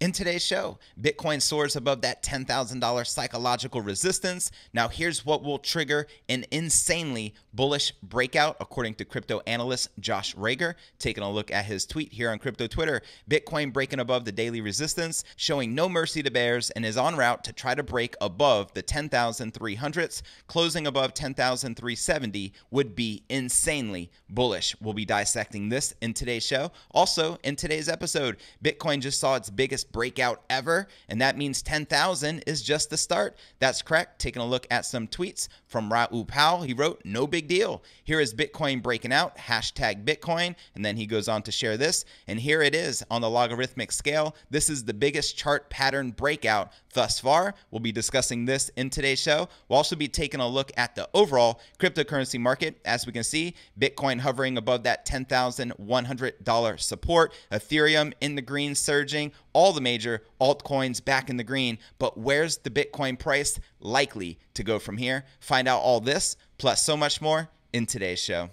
In today's show, Bitcoin soars above that $10,000 psychological resistance. Now, here's what will trigger an insanely bullish breakout, according to crypto analyst Josh Rager. Taking a look at his tweet here on crypto Twitter Bitcoin breaking above the daily resistance, showing no mercy to bears, and is en route to try to break above the 10,300s. Closing above 10,370 would be insanely bullish. We'll be dissecting this in today's show. Also, in today's episode, Bitcoin just saw its biggest breakout ever, and that means 10,000 is just the start. That's correct. Taking a look at some tweets from Raul Powell, he wrote, No big deal. Here is Bitcoin breaking out, hashtag Bitcoin. And then he goes on to share this. And here it is on the logarithmic scale. This is the biggest chart pattern breakout thus far. We'll be discussing this in today's show. We'll also be taking a look at the overall cryptocurrency market. As we can see, Bitcoin hovering above that $10,100 support, Ethereum in the green surging, all the major, altcoins back in the green, but where's the Bitcoin price likely to go from here? Find out all this, plus so much more in today's show.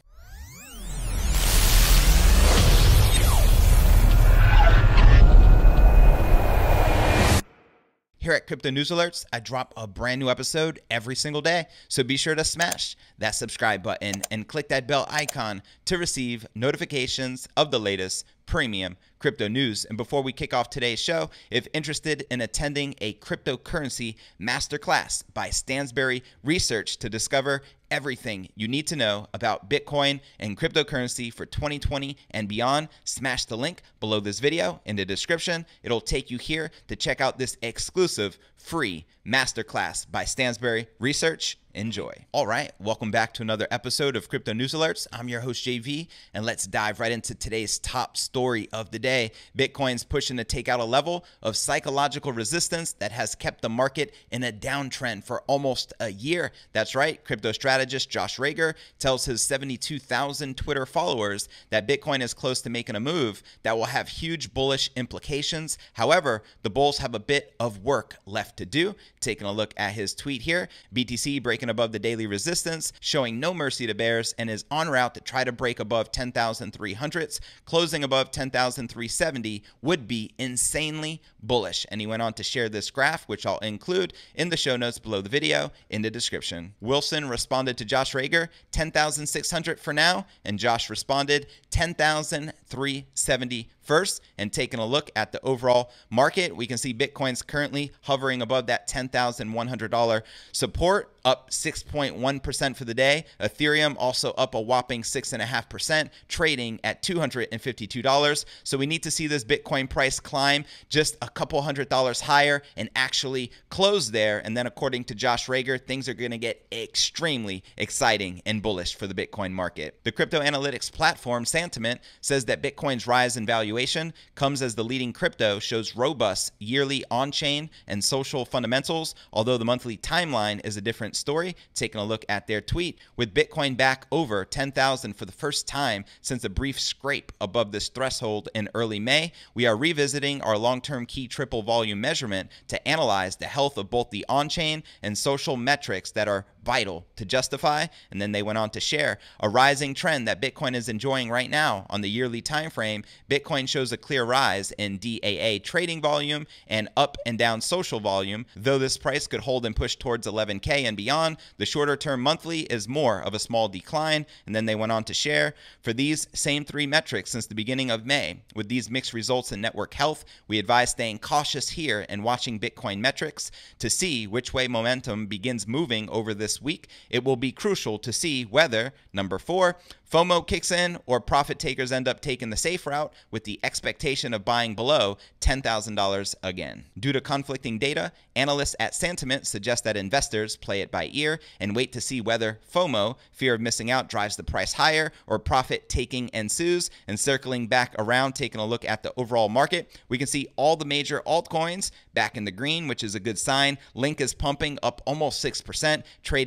Here at Crypto News Alerts, I drop a brand new episode every single day, so be sure to smash that subscribe button and click that bell icon to receive notifications of the latest premium crypto news. And before we kick off today's show, if interested in attending a cryptocurrency masterclass by Stansberry Research to discover everything you need to know about Bitcoin and cryptocurrency for 2020 and beyond, smash the link below this video in the description. It'll take you here to check out this exclusive free masterclass by Stansberry Research enjoy. All right, welcome back to another episode of Crypto News Alerts. I'm your host, JV, and let's dive right into today's top story of the day. Bitcoin's pushing to take out a level of psychological resistance that has kept the market in a downtrend for almost a year. That's right, crypto strategist Josh Rager tells his 72,000 Twitter followers that Bitcoin is close to making a move that will have huge bullish implications. However, the bulls have a bit of work left to do. Taking a look at his tweet here, BTC breaking broken above the daily resistance, showing no mercy to bears, and is en route to try to break above 10,300s. Closing above 10,370 would be insanely bullish. And he went on to share this graph, which I'll include in the show notes below the video in the description. Wilson responded to Josh Rager, 10,600 for now, and Josh responded, 10,370 First, and taking a look at the overall market, we can see Bitcoin's currently hovering above that $10,100 support, up 6.1% for the day. Ethereum also up a whopping 6.5%, trading at $252. So we need to see this Bitcoin price climb just a couple hundred dollars higher and actually close there. And then, according to Josh Rager, things are going to get extremely exciting and bullish for the Bitcoin market. The crypto analytics platform Santiment says that Bitcoin's rise in valuation valuation comes as the leading crypto shows robust yearly on chain and social fundamentals, although the monthly timeline is a different story. Taking a look at their tweet, with Bitcoin back over 10,000 for the first time since a brief scrape above this threshold in early May, we are revisiting our long term key triple volume measurement to analyze the health of both the on chain and social metrics that are vital to justify and then they went on to share a rising trend that bitcoin is enjoying right now on the yearly time frame bitcoin shows a clear rise in daa trading volume and up and down social volume though this price could hold and push towards 11k and beyond the shorter term monthly is more of a small decline and then they went on to share for these same three metrics since the beginning of may with these mixed results in network health we advise staying cautious here and watching bitcoin metrics to see which way momentum begins moving over this week, it will be crucial to see whether, number four, FOMO kicks in or profit takers end up taking the safe route with the expectation of buying below $10,000 again. Due to conflicting data, analysts at Sentiment suggest that investors play it by ear and wait to see whether FOMO, fear of missing out, drives the price higher or profit taking ensues. And circling back around, taking a look at the overall market, we can see all the major altcoins back in the green, which is a good sign. Link is pumping up almost 6%, trading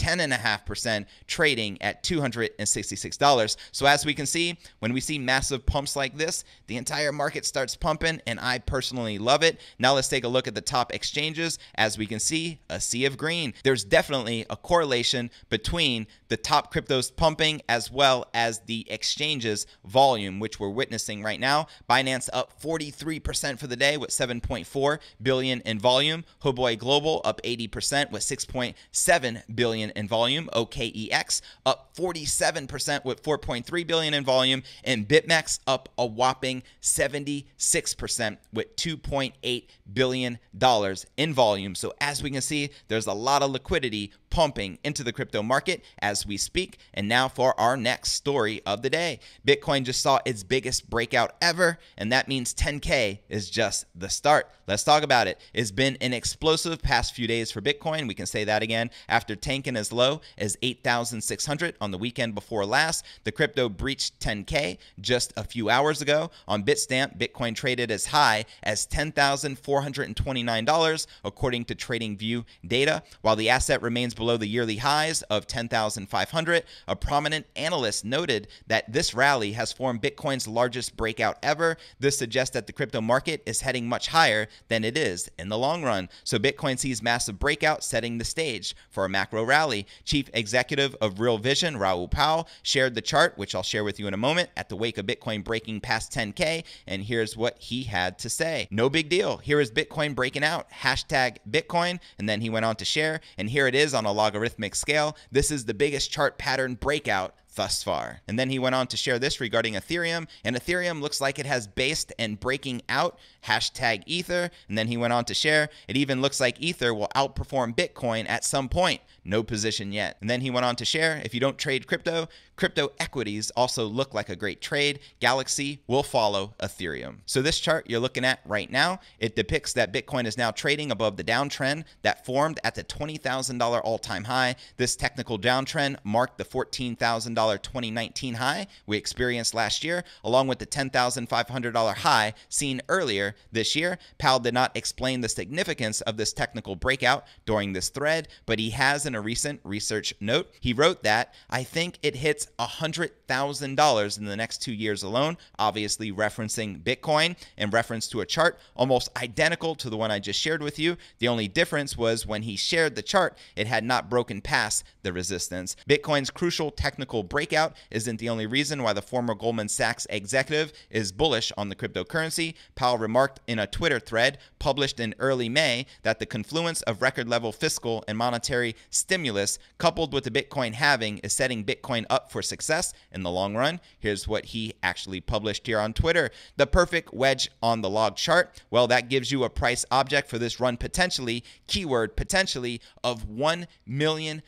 10.5%, trading at $266. So, as we can see, when we see massive pumps like this, the entire market starts pumping, and I personally love it. Now, let's take a look at the top exchanges. As we can see, a sea of green. There's definitely a correlation between the top cryptos pumping as well as the exchanges volume, which we're witnessing right now. Binance up 43% for the day with 7.4 billion in volume. Hoboi Global up 80% with 6.7 billion in volume, OKEX up 47% with 4.3 billion in volume, and BitMEX up a whopping 76% with 2.8 billion dollars in volume. So as we can see, there's a lot of liquidity pumping into the crypto market as we speak. And now for our next story of the day Bitcoin just saw its biggest breakout ever, and that means 10K is just the start. Let's talk about it. It's been an explosive past few days for Bitcoin. We can say that again. After tanking as low as 8,600 on the weekend before last, the crypto breached 10K just a few hours ago. On Bitstamp, Bitcoin traded as high as $10,429, according to TradingView data, while the asset remains below the yearly highs of 10,500. A prominent analyst noted that this rally has formed Bitcoin's largest breakout ever. This suggests that the crypto market is heading much higher than it is in the long run. So Bitcoin sees massive breakout setting the stage for a macro rally. Chief executive of Real Vision, Raul Powell, shared the chart, which I'll share with you in a moment, at the wake of Bitcoin breaking past 10K. And here's what he had to say. No big deal. Here is Bitcoin breaking out. Hashtag Bitcoin. And then he went on to share. And here it is on a a logarithmic scale, this is the biggest chart pattern breakout thus far. And then he went on to share this regarding Ethereum, and Ethereum looks like it has based and breaking out, hashtag Ether. And then he went on to share, it even looks like Ether will outperform Bitcoin at some point, no position yet. And then he went on to share, if you don't trade crypto, crypto equities also look like a great trade. Galaxy will follow Ethereum. So this chart you're looking at right now, it depicts that Bitcoin is now trading above the downtrend that formed at the $20,000 all-time high. This technical downtrend marked the $14,000 2019 high we experienced last year, along with the $10,500 high seen earlier this year. Powell did not explain the significance of this technical breakout during this thread, but he has in a recent research note. He wrote that, I think it hits $100,000 in the next two years alone, obviously referencing Bitcoin in reference to a chart almost identical to the one I just shared with you. The only difference was when he shared the chart, it had not broken past the resistance. Bitcoin's crucial technical breakout isn't the only reason why the former Goldman Sachs executive is bullish on the cryptocurrency. Powell remarked in a Twitter thread published in early May that the confluence of record level fiscal and monetary stimulus coupled with the Bitcoin halving is setting Bitcoin up for success in the long run. Here's what he actually published here on Twitter the perfect wedge on the log chart. Well, that gives you a price object for this run potentially, keyword potentially, of $1 million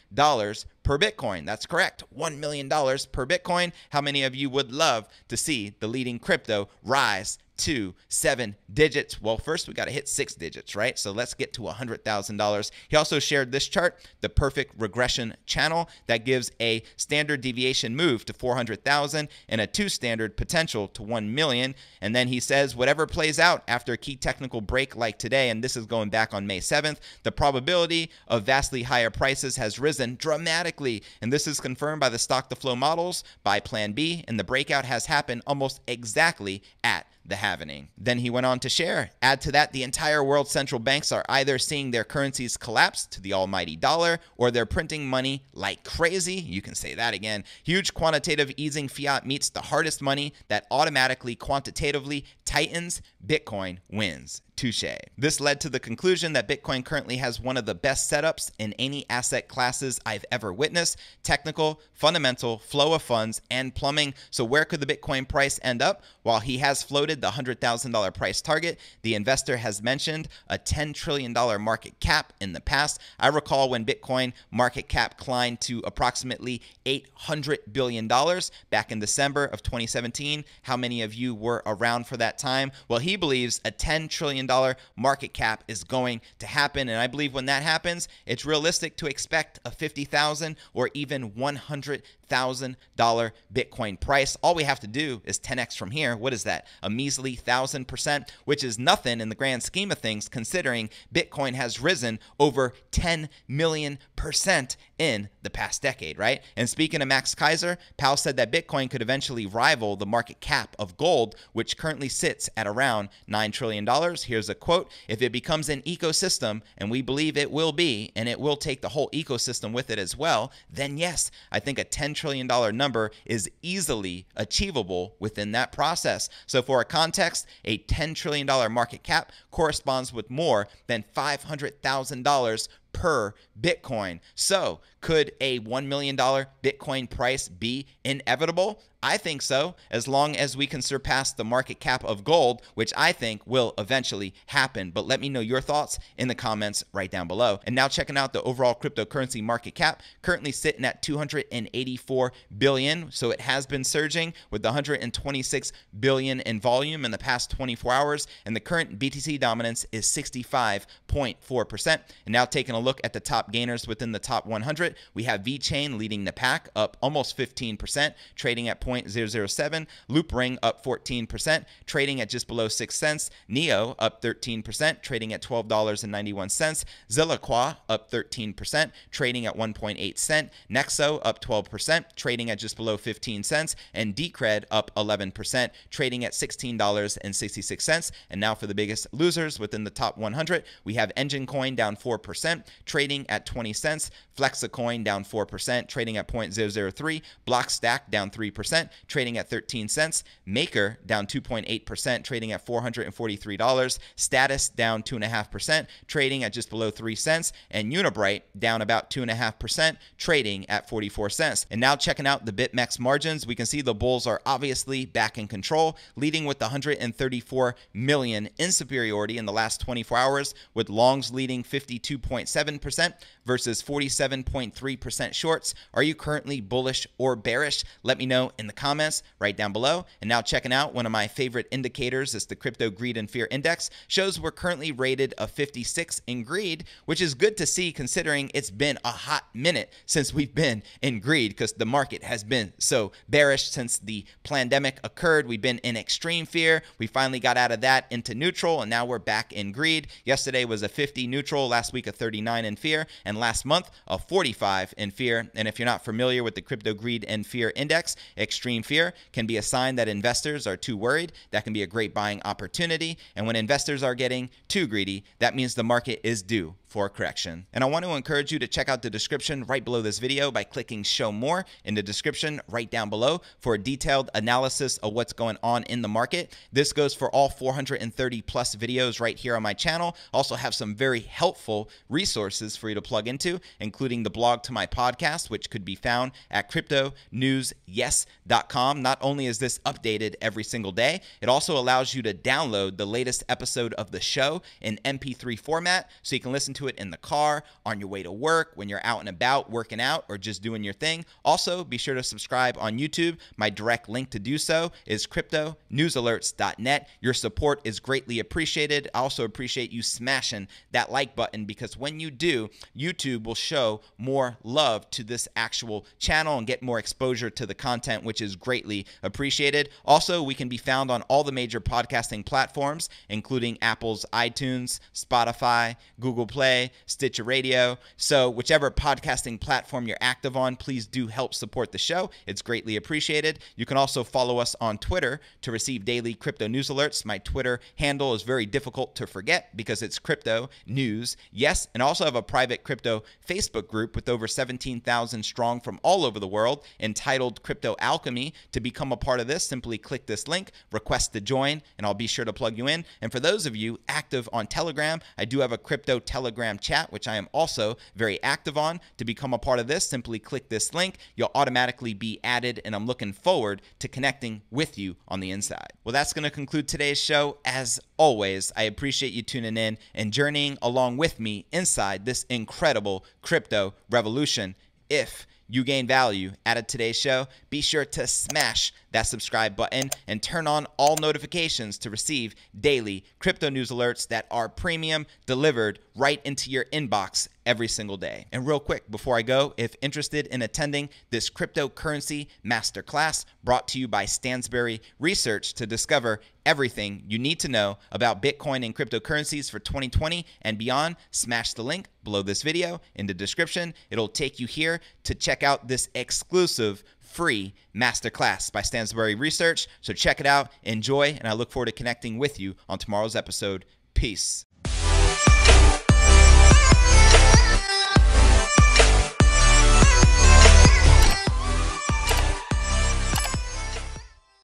per Bitcoin. That's correct. $1 million per Bitcoin. How many of you would love to see the leading crypto rise to seven digits? Well, first we got to hit six digits, right? So let's get to $100,000. He also shared this chart, the perfect regression channel that gives a standard deviation move to 400,000 and a two standard potential to 1 million. And then he says whatever plays out after a key technical break like today, and this is going back on May 7th, the probability of vastly higher prices has risen dramatically. And this is confirmed by the stock to flow models by plan B, and the breakout has happened almost exactly at the Havening. Then he went on to share add to that, the entire world's central banks are either seeing their currencies collapse to the almighty dollar or they're printing money like crazy. You can say that again. Huge quantitative easing fiat meets the hardest money that automatically quantitatively tightens, Bitcoin wins. Touche. This led to the conclusion that Bitcoin currently has one of the best setups in any asset classes I've ever witnessed technical, fundamental, flow of funds, and plumbing. So, where could the Bitcoin price end up? While he has floated the $100,000 price target. The investor has mentioned a $10 trillion market cap in the past. I recall when Bitcoin market cap climbed to approximately $800 billion back in December of 2017. How many of you were around for that time? Well, he believes a $10 trillion market cap is going to happen. And I believe when that happens, it's realistic to expect a 50,000 or even 100 $1,000 Bitcoin price. All we have to do is 10x from here. What is that? A measly 1,000%, which is nothing in the grand scheme of things, considering Bitcoin has risen over 10 million percent in the past decade, right? And speaking of Max Kaiser, Powell said that Bitcoin could eventually rival the market cap of gold, which currently sits at around $9 trillion. Here's a quote If it becomes an ecosystem, and we believe it will be, and it will take the whole ecosystem with it as well, then yes, I think a $10 trillion trillion dollar number is easily achievable within that process. So, for a context, a $10 trillion market cap corresponds with more than $500,000 per Bitcoin. So, could a $1 million Bitcoin price be inevitable? I think so, as long as we can surpass the market cap of gold, which I think will eventually happen. But let me know your thoughts in the comments right down below. And now checking out the overall cryptocurrency market cap, currently sitting at 284 billion. So it has been surging with 126 billion in volume in the past 24 hours. And the current BTC dominance is 65.4%. And now taking a look at the top gainers within the top 100. We have VeChain leading the pack, up almost 15%, trading at 0.007. Loop Ring up 14%, trading at just below 6 cents. Neo up 13%, trading at $12.91. Zillaqua up 13%, trading at 1.8 cent. Nexo up 12%, trading at just below 15 cents. And Decred up 11%, trading at $16.66. And now for the biggest losers within the top 100, we have Engine Coin down 4%, trading at 20 cents. Flexicoin down 4%, trading at 0.003. Blockstack down 3%, trading at 13 cents. Maker down 2.8%, trading at $443. Status down 2.5%, trading at just below 3 cents. And Unibright down about 2.5%, trading at 44 cents. And now checking out the BitMEX margins, we can see the bulls are obviously back in control, leading with 134 million in superiority in the last 24 hours, with longs leading 52.7%, versus 47.3% shorts. Are you currently bullish or bearish? Let me know in the comments right down below. And now checking out one of my favorite indicators is the Crypto Greed and Fear Index. Shows we're currently rated a 56 in greed, which is good to see considering it's been a hot minute since we've been in greed because the market has been so bearish since the pandemic occurred. We've been in extreme fear. We finally got out of that into neutral and now we're back in greed. Yesterday was a 50 neutral, last week a 39 in fear and last month a 45 in fear. And if you're not familiar with the Crypto Greed and Fear Index, extreme fear can be a sign that investors are too worried. That can be a great buying opportunity. And when investors are getting too greedy, that means the market is due for correction. And I want to encourage you to check out the description right below this video by clicking show more in the description right down below for a detailed analysis of what's going on in the market. This goes for all 430 plus videos right here on my channel. Also have some very helpful resources for you to plug into, including the blog to my podcast, which could be found at cryptonewsyes.com. Not only is this updated every single day, it also allows you to download the latest episode of the show in MP3 format so you can listen to to it in the car, on your way to work, when you're out and about working out or just doing your thing. Also, be sure to subscribe on YouTube. My direct link to do so is cryptonewsalerts.net. Your support is greatly appreciated. I also appreciate you smashing that like button because when you do, YouTube will show more love to this actual channel and get more exposure to the content, which is greatly appreciated. Also, we can be found on all the major podcasting platforms, including Apple's iTunes, Spotify, Google Play Play, Stitcher Radio. So, whichever podcasting platform you're active on, please do help support the show. It's greatly appreciated. You can also follow us on Twitter to receive daily crypto news alerts. My Twitter handle is very difficult to forget because it's crypto news. Yes, and also have a private crypto Facebook group with over 17,000 strong from all over the world entitled Crypto Alchemy. To become a part of this, simply click this link, request to join, and I'll be sure to plug you in. And for those of you active on Telegram, I do have a crypto Telegram Telegram chat, which I am also very active on. To become a part of this, simply click this link. You'll automatically be added, and I'm looking forward to connecting with you on the inside. Well, that's going to conclude today's show. As always, I appreciate you tuning in and journeying along with me inside this incredible crypto revolution. If you gain value out of today's show, be sure to smash that subscribe button and turn on all notifications to receive daily crypto news alerts that are premium delivered right into your inbox every single day. And real quick, before I go, if interested in attending this cryptocurrency masterclass brought to you by Stansberry Research to discover everything you need to know about Bitcoin and cryptocurrencies for 2020 and beyond, smash the link below this video in the description. It'll take you here to check out this exclusive free masterclass by Stansbury Research. So check it out, enjoy, and I look forward to connecting with you on tomorrow's episode. Peace.